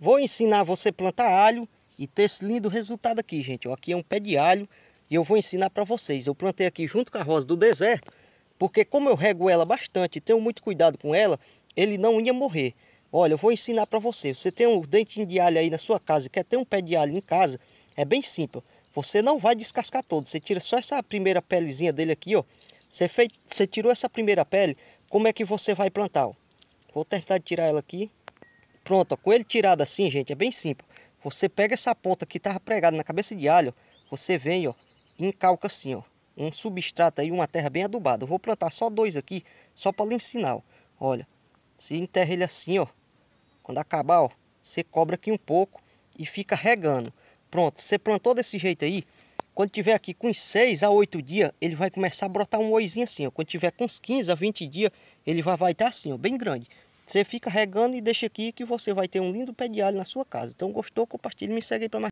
Vou ensinar você a plantar alho e ter esse lindo resultado aqui, gente. aqui é um pé de alho e eu vou ensinar para vocês. Eu plantei aqui junto com a rosa do deserto, porque como eu rego ela bastante e tenho muito cuidado com ela, ele não ia morrer. Olha, eu vou ensinar para você. Você tem um dentinho de alho aí na sua casa, e quer ter um pé de alho em casa, é bem simples. Você não vai descascar todo, você tira só essa primeira pelezinha dele aqui, ó. Você, fez, você tirou essa primeira pele, como é que você vai plantar? Ó. Vou tentar tirar ela aqui. Pronto, com ele tirado assim, gente, é bem simples. Você pega essa ponta que estava pregada na cabeça de alho, você vem, ó, e encalca assim, ó. Um substrato aí, uma terra bem adubada. Eu vou plantar só dois aqui, só para lhe ensinar, ó. Olha, se enterra ele assim, ó. Quando acabar, ó, você cobra aqui um pouco e fica regando. Pronto, você plantou desse jeito aí, quando tiver aqui com 6 a 8 dias, ele vai começar a brotar um oizinho assim, ó. Quando tiver com uns 15 a 20 dias, ele vai, vai estar tá assim, ó, bem grande. Você fica regando e deixa aqui que você vai ter um lindo pé de alho na sua casa. Então gostou, compartilhe, me segue para mais.